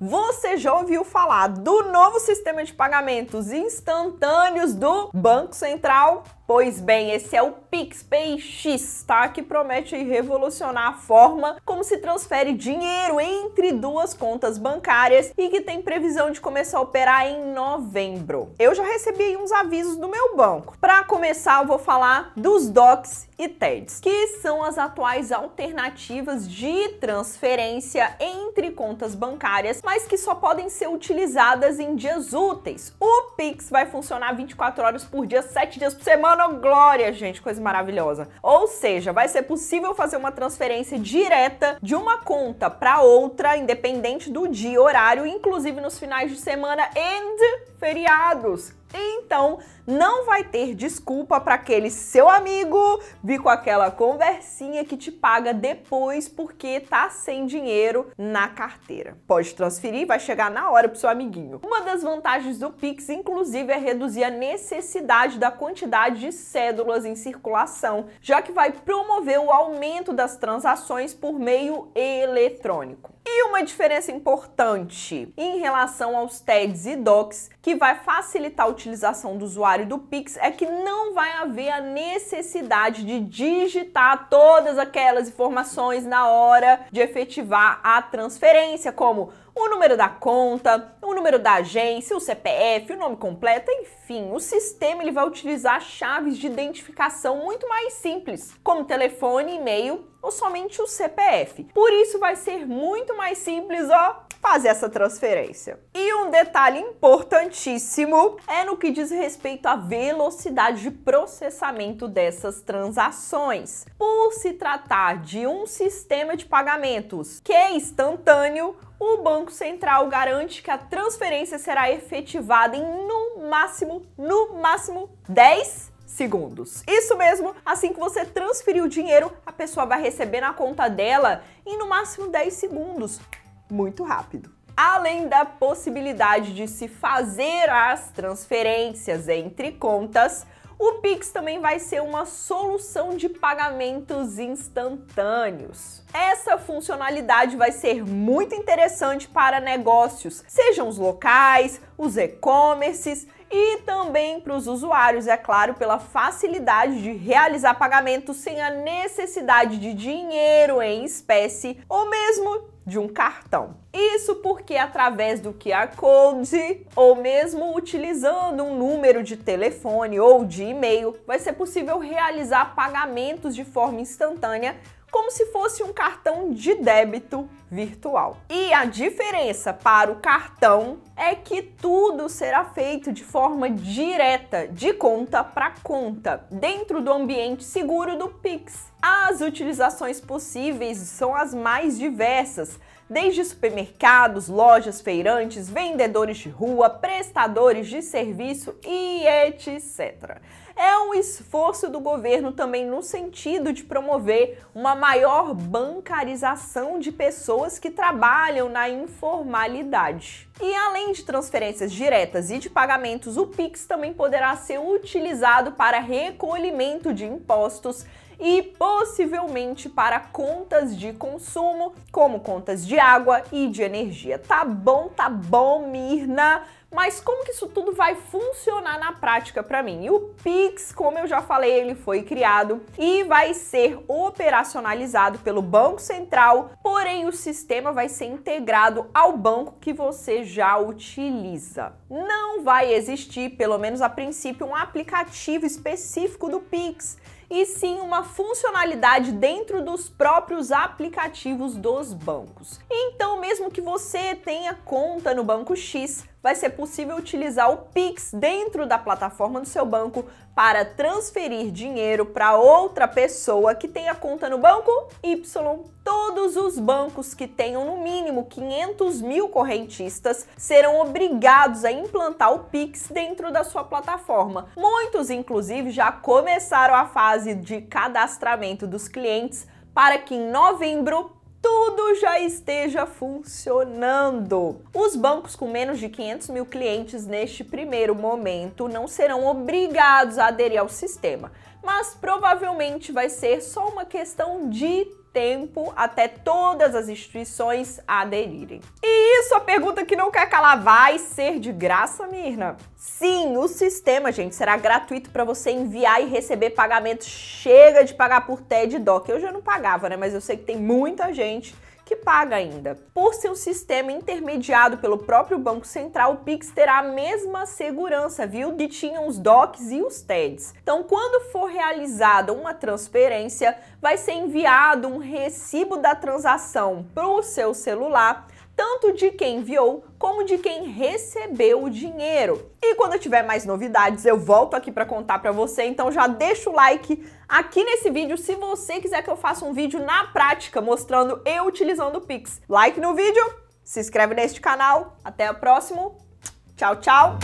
Você já ouviu falar do novo sistema de pagamentos instantâneos do Banco Central? Pois bem, esse é o Pix X, tá? Que promete revolucionar a forma como se transfere dinheiro entre duas contas bancárias e que tem previsão de começar a operar em novembro. Eu já recebi uns avisos do meu banco. Para começar, eu vou falar dos DOCs e TEDs, que são as atuais alternativas de transferência entre contas bancárias, mas que só podem ser utilizadas em dias úteis. O Pix vai funcionar 24 horas por dia, 7 dias por semana Monoglória, gente, coisa maravilhosa. Ou seja, vai ser possível fazer uma transferência direta de uma conta para outra, independente do dia, horário, inclusive nos finais de semana e feriados. Então, não vai ter desculpa para aquele seu amigo vir com aquela conversinha que te paga depois porque tá sem dinheiro na carteira. Pode transferir, vai chegar na hora pro seu amiguinho. Uma das vantagens do Pix, inclusive, é reduzir a necessidade da quantidade de cédulas em circulação, já que vai promover o aumento das transações por meio eletrônico. E uma diferença importante em relação aos TEDs e DOCs, que vai facilitar a utilização do usuário do Pix, é que não vai haver a necessidade de digitar todas aquelas informações na hora de efetivar a transferência, como o número da conta, o número da agência, o CPF, o nome completo, enfim, o sistema ele vai utilizar chaves de identificação muito mais simples, como telefone, e-mail ou somente o CPF. Por isso vai ser muito mais simples, ó, fazer essa transferência. E um detalhe importantíssimo é no que diz respeito à velocidade de processamento dessas transações. Por se tratar de um sistema de pagamentos que é instantâneo, o Banco Central garante que a transferência será efetivada em no máximo, no máximo 10 segundos. Isso mesmo, assim que você transferir o dinheiro, a pessoa vai receber na conta dela em no máximo 10 segundos. Muito rápido além da possibilidade de se fazer as transferências entre contas, o Pix também vai ser uma solução de pagamentos instantâneos. Essa funcionalidade vai ser muito interessante para negócios, sejam os locais, os e-commerces e também para os usuários, é claro, pela facilidade de realizar pagamentos sem a necessidade de dinheiro em espécie ou mesmo de um cartão. Isso porque através do QR Code ou mesmo utilizando um número de telefone ou de e-mail, vai ser possível realizar pagamentos de forma instantânea como se fosse um cartão de débito virtual. E a diferença para o cartão é que tudo será feito de forma direta, de conta para conta, dentro do ambiente seguro do Pix. As utilizações possíveis são as mais diversas, desde supermercados, lojas, feirantes, vendedores de rua, prestadores de serviço e etc. É um esforço do governo também no sentido de promover uma maior bancarização de pessoas que trabalham na informalidade. E além de transferências diretas e de pagamentos, o Pix também poderá ser utilizado para recolhimento de impostos e possivelmente para contas de consumo, como contas de água e de energia. Tá bom, tá bom, Mirna. Mas como que isso tudo vai funcionar na prática para mim? E o Pix, como eu já falei, ele foi criado e vai ser operacionalizado pelo Banco Central, porém o sistema vai ser integrado ao banco que você já utiliza. Não vai existir, pelo menos a princípio, um aplicativo específico do Pix e sim uma funcionalidade dentro dos próprios aplicativos dos bancos. Então, mesmo que você tenha conta no banco X, vai ser possível utilizar o Pix dentro da plataforma do seu banco para transferir dinheiro para outra pessoa que tenha conta no banco Y. Todos os bancos que tenham no mínimo 500 mil correntistas serão obrigados a implantar o Pix dentro da sua plataforma. Muitos, inclusive, já começaram a fase de cadastramento dos clientes para que em novembro tudo já esteja funcionando. Os bancos com menos de 500 mil clientes neste primeiro momento não serão obrigados a aderir ao sistema, mas provavelmente vai ser só uma questão de tempo até todas as instituições aderirem. E isso, a pergunta que não quer calar vai ser de graça, Mirna? Sim, o sistema, gente, será gratuito para você enviar e receber pagamentos. Chega de pagar por TED e DOC. Eu já não pagava, né? Mas eu sei que tem muita gente que paga ainda. Por ser um sistema intermediado pelo próprio Banco Central, o Pix terá a mesma segurança, viu, que tinham os DOCs e os TEDs. Então, quando for realizada uma transferência, vai ser enviado um recibo da transação para o seu celular tanto de quem enviou como de quem recebeu o dinheiro. E quando eu tiver mais novidades, eu volto aqui para contar para você. Então já deixa o like aqui nesse vídeo se você quiser que eu faça um vídeo na prática mostrando eu utilizando o Pix. Like no vídeo, se inscreve neste canal. Até o próximo. Tchau, tchau.